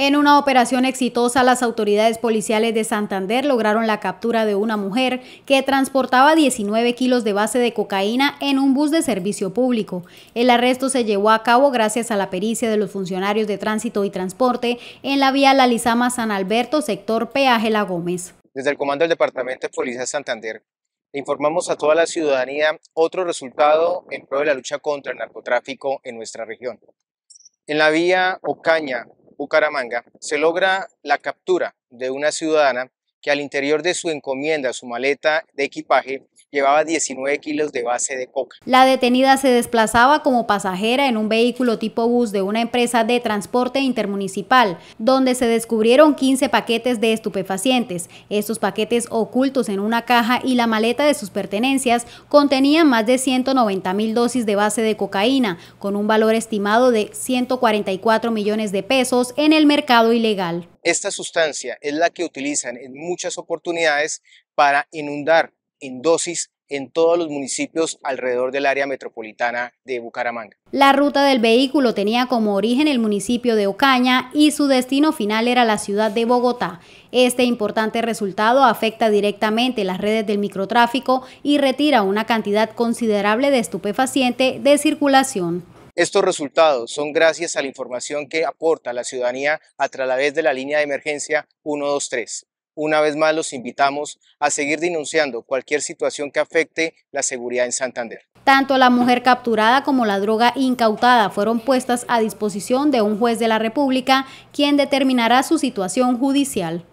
En una operación exitosa, las autoridades policiales de Santander lograron la captura de una mujer que transportaba 19 kilos de base de cocaína en un bus de servicio público. El arresto se llevó a cabo gracias a la pericia de los funcionarios de tránsito y transporte en la vía La San Alberto, sector Peaje La Gómez. Desde el comando del Departamento de Policía de Santander, informamos a toda la ciudadanía otro resultado en pro de la lucha contra el narcotráfico en nuestra región. En la vía Ocaña, Bucaramanga, se logra la captura de una ciudadana que al interior de su encomienda, su maleta de equipaje, llevaba 19 kilos de base de coca. La detenida se desplazaba como pasajera en un vehículo tipo bus de una empresa de transporte intermunicipal, donde se descubrieron 15 paquetes de estupefacientes. Estos paquetes ocultos en una caja y la maleta de sus pertenencias contenían más de 190 mil dosis de base de cocaína, con un valor estimado de 144 millones de pesos en el mercado ilegal. Esta sustancia es la que utilizan en muchas oportunidades para inundar en dosis en todos los municipios alrededor del área metropolitana de Bucaramanga. La ruta del vehículo tenía como origen el municipio de Ocaña y su destino final era la ciudad de Bogotá. Este importante resultado afecta directamente las redes del microtráfico y retira una cantidad considerable de estupefaciente de circulación. Estos resultados son gracias a la información que aporta la ciudadanía a través de la línea de emergencia 123. Una vez más los invitamos a seguir denunciando cualquier situación que afecte la seguridad en Santander. Tanto la mujer capturada como la droga incautada fueron puestas a disposición de un juez de la República, quien determinará su situación judicial.